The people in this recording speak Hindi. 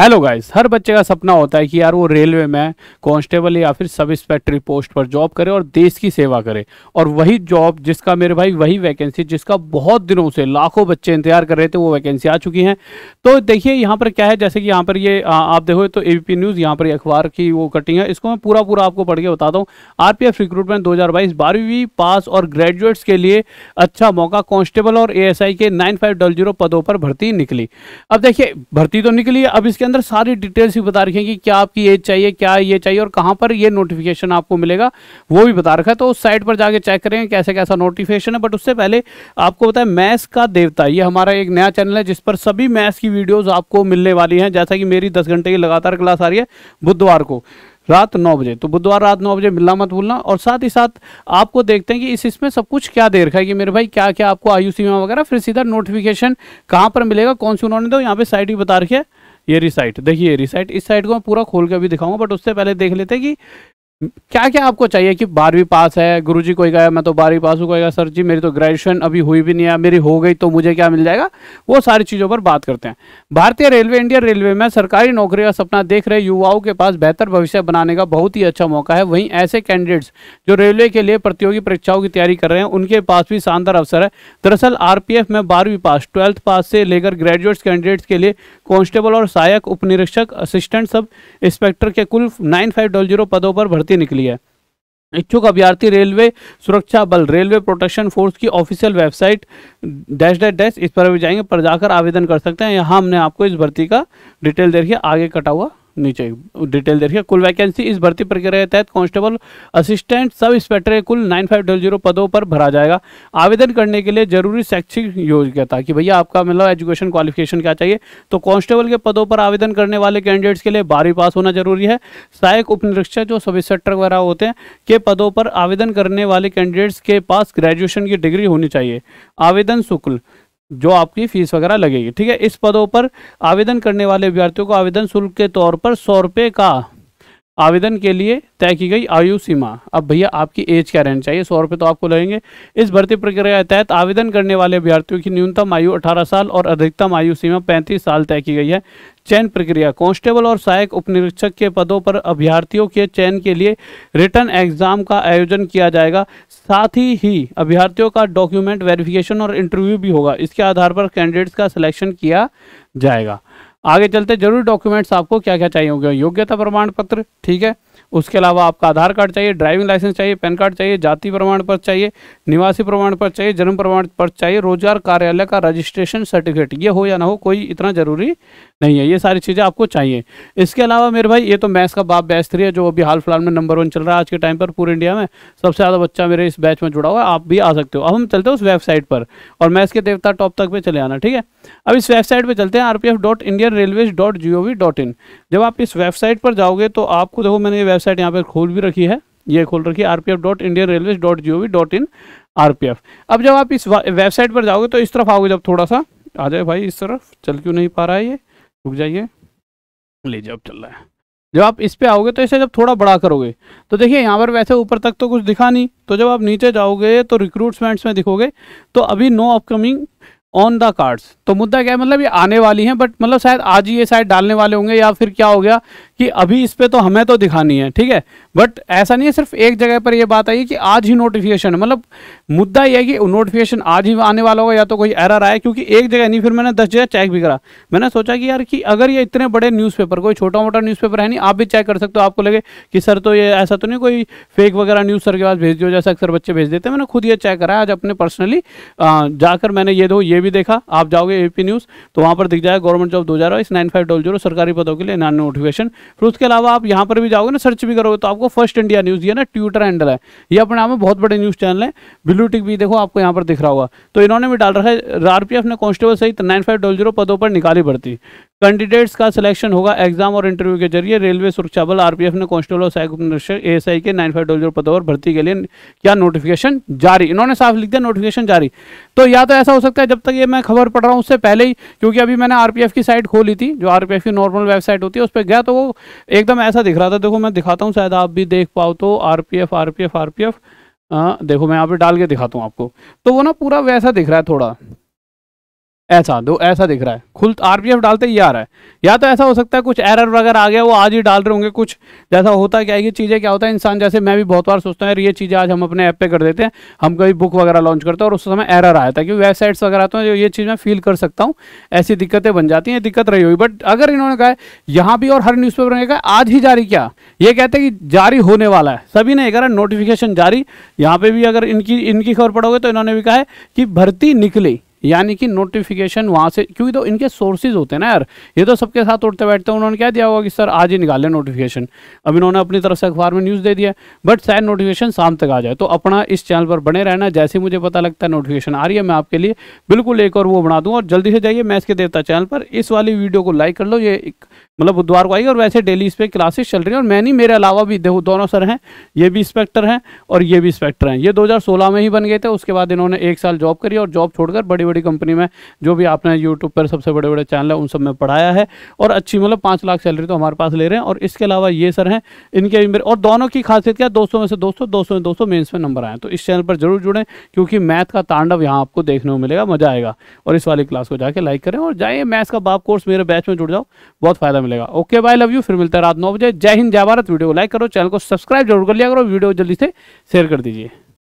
हेलो गाइस हर बच्चे का सपना होता है कि यार वो रेलवे में कांस्टेबल या फिर सब इंस्पेक्टरी पोस्ट पर जॉब करे और देश की सेवा करे और वही जॉब जिसका मेरे भाई वही वैकेंसी जिसका बहुत दिनों से लाखों बच्चे इंतजार कर रहे थे वो वैकेंसी आ चुकी हैं तो देखिए यहाँ पर क्या है जैसे कि यहाँ पर ये आ, आप देखो तो ए न्यूज़ यहाँ पर अखबार की वो कटिंग है इसको मैं पूरा पूरा आपको पढ़ के बताता हूँ आर रिक्रूटमेंट दो हज़ार पास और ग्रेजुएट्स के लिए अच्छा मौका कॉन्स्टेबल और ए के नाइन पदों पर भर्ती निकली अब देखिए भर्ती तो निकली अब इसके अंदर सारी डिटेल्स भी बता रखी है कि क्या आपकी एज चाहिए क्या ये चाहिए और कहाँ पर ये नोटिफिकेशन आपको मिलेगा वो भी बता रखा है तो उस साइट पर जाके चेक करेंगे कैसे कैसा नोटिफिकेशन है बट उससे पहले आपको बताया मैथ्स का देवता ये हमारा एक नया चैनल है जिस पर सभी मैथ्स की वीडियोज़ आपको मिलने वाली हैं जैसा कि मेरी दस घंटे की लगातार क्लास आ रही है बुधवार को रात नौ बजे तो बुधवार रात नौ बजे मिलना मत भूलना और साथ ही साथ आपको देखते हैं कि इस इसमें सब कुछ क्या दे रखा है कि मेरे भाई क्या क्या आपको आयु सीमा वगैरह फिर सीधा नोटिफिकेशन कहां पर मिलेगा कौन सी उन्होंने दो तो यहां पे साइट भी बता रखी है ये रिसाइट देखिए रिसाइट इस साइड को मैं पूरा खोल के अभी दिखाऊंगा बट उससे पहले देख लेते हैं कि क्या क्या आपको चाहिए कि बारहवीं पास है गुरुजी कोई कहा मैं तो बारहवीं पास हूँ कोई सर जी मेरी तो ग्रेजुएशन अभी हुई भी नहीं है मेरी हो गई तो मुझे क्या मिल जाएगा वो सारी चीज़ों पर बात करते हैं भारतीय रेलवे इंडियन रेलवे में सरकारी नौकरी का सपना देख रहे युवाओं के पास बेहतर भविष्य बनाने का बहुत ही अच्छा मौका है वहीं ऐसे कैंडिडेट्स जो रेलवे के लिए प्रतियोगी परीक्षाओं की तैयारी कर रहे हैं उनके पास भी शानदार अवसर है दरअसल आर में बारहवीं पास ट्वेल्थ पास से लेकर ग्रेजुएट्स कैंडिडेट्स के लिए कॉन्स्टेबल और सहायक उप निरीक्षक असिस्टेंट सब इंस्पेक्टर के कुल नाइन पदों पर भर्ती नीति निकली है इच्छुक अभ्यर्थी रेलवे सुरक्षा बल रेलवे प्रोटेक्शन फोर्स की official website dash dash dash इस पर भी जाएंगे पर जाकर आवेदन कर सकते हैं यहाँ हमने आपको इस भर्ती का डिटेल देखिए आगे कटा हुआ नीचे डिटेल देखिए कुल वैकेंसी इस भर्ती प्रक्रिया के तहत कांस्टेबल असिस्टेंट सब इंस्पेक्टर कुल नाइन फाइव डबल जीरो पदों पर भरा जाएगा आवेदन करने के लिए जरूरी शैक्षिक योग्यता कि भैया आपका मतलब एजुकेशन क्वालिफिकेशन क्या चाहिए तो कांस्टेबल के पदों पर आवेदन करने वाले कैंडिडेट्स के लिए बारहवीं पास होना जरूरी है सहायक उप निरीक्षक जो सब इंस्पेक्टर वगैरह होते हैं के पदों पर आवेदन करने वाले कैंडिडेट्स के पास ग्रेजुएशन की डिग्री होनी चाहिए आवेदन शुक्ल जो आपकी फीस वगैरह लगेगी ठीक है इस पदों पर आवेदन करने वाले विद्यार्थियों को आवेदन शुल्क के तौर पर सौ रुपये का आवेदन के लिए तय की गई आयु सीमा अब भैया आपकी एज क्या रहनी चाहिए सौ रुपये तो आपको लगेंगे इस भर्ती प्रक्रिया के तहत आवेदन करने वाले अभ्यर्थियों की न्यूनतम आयु 18 साल और अधिकतम आयु सीमा 35 साल तय की गई है चयन प्रक्रिया कांस्टेबल और सहायक उपनिरीक्षक के पदों पर अभ्यर्थियों के चयन के लिए रिटर्न एग्जाम का आयोजन किया जाएगा साथ ही ही अभ्यर्थियों का डॉक्यूमेंट वेरिफिकेशन और इंटरव्यू भी होगा इसके आधार पर कैंडिडेट्स का सिलेक्शन किया जाएगा आगे चलते जरूर डॉक्यूमेंट्स आपको क्या क्या चाहिए होंगे योग्यता प्रमाण पत्र ठीक है उसके अलावा आपका आधार कार्ड चाहिए ड्राइविंग लाइसेंस चाहिए पैन कार्ड चाहिए जाति प्रमाण पत्र चाहिए निवासी प्रमाण पत्र चाहिए जन्म प्रमाण पत्र चाहिए रोजगार कार्यालय का रजिस्ट्रेशन सर्टिफिकेट ये हो या ना हो कोई इतना ज़रूरी नहीं है ये सारी चीज़ें आपको चाहिए इसके अलावा मेरे भाई ये तो मैथ्स का बाप बैच थ्री है जो अभी हाल फिलहाल में नंबर वन चल रहा है आज के टाइम पर पूरे इंडिया में सबसे ज़्यादा बच्चा मेरे इस बैच में जुड़ा हुआ है आप भी आ सकते हो अब हम चलते हैं उस वेबसाइट पर और मैथ्स के देवता टॉप तक पर चले आना ठीक है अब इस वेबसाइट पर चलते हैं आर डॉट इंडियन जब आप इस वेबसाइट पर जाओगे तो आपको देखो मैंने वेबसाइट यहाँ पर खोल भी रखी है ये खोल रखी है R P F dot Indian railway dot G O V dot in R P F अब जब आप इस वेबसाइट पर जाओगे तो इस तरफ आओगे जब थोड़ा सा आ जाए भाई इस तरफ चल क्यों नहीं पा रहा है ये रुक जाइए ले जाओ अब चल रहा है जब आप इस पे आओगे तो इसे जब थोड़ा बड़ा करोगे तो देखिए यहाँ पर वैसे ऊपर तक तो कुछ दिखा नहीं तो जब आप नीचे जाओगे तो रिक्रूटमेंट्स में दिखोगे तो अभी no upcoming on the cards तो मुद्दा क्या है मतलब ये आने वाली हैं बट मतलब शायद आज ही ये शायद डालने वाले होंगे या फिर क्या हो गया कि अभी इस पर तो हमें तो दिखानी है ठीक है बट ऐसा नहीं है सिर्फ एक जगह पर यह बात आई कि आज ही नोटिफिकेशन मतलब मुद्दा यह है कि नोटिफिकेशन आज ही आने वाला होगा या तो कोई एरर आया क्योंकि एक जगह नहीं फिर मैंने दस जगह चेक भी करा मैंने सोचा कि यार कि अगर ये इतने बड़े न्यूज़पेपर कोई छोटा मोटा न्यूज़पेपर है नहीं आप भी चेक कर सकते हो आपको लगे कि सर तो ये ऐसा तो नहीं कोई फेक वगैरह न्यूज़ सर के पास भेज दियो जैसे अक्सर बच्चे भेज देते हैं मैंने खुद ये चेक करा आज अपने पर्सनली जाकर मैंने ये दो ये भी देखा आप जाओगे ए न्यूज़ तो वहाँ पर दिख जाएगा गवर्नमेंट जॉब दो हज़ार सरकारी पदों के लिए नॉन नोटिफिकेशन फिर उसके अलावा आप यहाँ पर भी जाओगे ना सर्च भी करोगे तो आपको फर्स्ट इंडिया न्यूज़ ये ना ट्विटर हैंडल है ये अपने आप में बहुत बड़े न्यूज़ चैनल है ब्लू टिक भी देखो आपको यहाँ पर दिख रहा होगा तो इन्होंने भी डाल रखा है आर ने कॉन्स्टेबल सहित नाइन पदों पर निकाली भर्ती कैंडिडेट्स का सिलेक्शन होगा एग्जाम और इंटरव्यू के जरिए रेलवे सुरक्षा बल आरपीएफ ने कॉन्स्टेबल और सहायक निरीक्षक एएसआई के नाइन फाइव डबल जीरो पदों पर भर्ती के लिए क्या नोटिफिकेशन जारी इन्होंने साफ लिख दिया नोटिफिकेशन जारी तो या तो ऐसा हो सकता है जब तक ये मैं खबर पढ़ रहा हूँ उससे पहले ही क्योंकि अभी मैंने आर की साइट खोली थी जो आर की नॉर्मल वेबसाइट होती है उस पर गया तो वो एकदम ऐसा दिख रहा था देखो मैं दिखाता हूँ शायद आप भी देख पाओ तो आर पी एफ देखो मैं यहाँ पे डाल के दिखाता हूँ आपको तो वो ना पूरा वैसा दिख रहा है थोड़ा ऐसा दो ऐसा दिख रहा है खुल आरपीएफ डालते ही आ रहा है या तो ऐसा हो सकता है कुछ एरर वगैरह आ गया वो आज ही डाल रहे होंगे कुछ जैसा होता क्या है ये चीज़ें क्या होता है इंसान जैसे मैं भी बहुत बार सोचता हूँ यार ये चीज़ें आज हम अपने ऐप पे कर देते हैं हम कभी बुक वगैरह लॉन्च करते हैं और उस समय एरर आया था क्योंकि वेबसाइट्स वगैरह आते हैं जो ये चीज़ मैं फील कर सकता हूँ ऐसी दिक्कतें बन जाती हैं दिक्कत रही हुई बट अगर इन्होंने कहा यहाँ भी और हर न्यूज़ पेपर ने कहा आज ही जारी किया ये कहते हैं कि जारी होने वाला है सभी ने कहा नोटिफिकेशन जारी यहाँ पर भी अगर इनकी इनकी खबर पड़ोगे तो इन्होंने भी कहा है कि भर्ती निकली यानी कि नोटिफिकेशन वहाँ से क्योंकि तो इनके सोर्सेज होते हैं ना यार ये तो सबके साथ उठते बैठते हैं उन्होंने क्या दिया होगा कि सर आज ही निकाल लें नोटिफिकेशन अब इन्होंने अपनी तरफ से अखबार में न्यूज़ दे दिया बट शायद नोटिफिकेशन शाम तक आ जाए तो अपना इस चैनल पर बने रहना जैसे मुझे पता लगता है नोटिफिकेशन आ रही है मैं आपके लिए बिल्कुल एक और वो बना दूँ और जल्दी से जाइए मैथ के देवता चैनल पर इस वाली वीडियो को लाइक कर लो ये मतलब बुधवार को आएगी और वैसे डेली इस पर क्लासेस चल रही है और मैं नहीं मेरे अलावा भी देखो दोनों सर हैं ये भी इंस्पेक्टर हैं और ये भी इंस्पेक्टर हैं ये दो में ही बन गए थे उसके बाद इन्होंने एक साल जॉब करी और जॉब छोड़कर बड़ी बड़ी कंपनी में जो भी आपने यूट्यूब पर सबसे बड़े बड़े चैनल है उन सब में पढ़ाया है और अच्छी मतलब पाँच लाख सैलरी तो हमारे पास ले रहे हैं और इसके अलावा ये सर हैं इनके भी और दोनों की खासियत क्या दोस्तों में से दोस्तों दोस्तों में दोस्तों सौ में नंबर आए तो इस चैनल पर जरूर जुड़ें क्योंकि मैथ का तांडव यहाँ आपको देखने को मिलेगा मजा आएगा और इस वाली क्लास को जाके लाइक करें और जाइए मैथ्स का बाप कोर्स मेरे बैच में जुड़ जाओ बहुत फायदा मिलेगा ओके बाय लव यू फिर मिलता है रात नौ बजे जय हिंद जय भारत वीडियो को लाइक करो चैनल को सब्सक्राइब जरूर कर लिया करो वीडियो जल्दी से शेयर कर दीजिए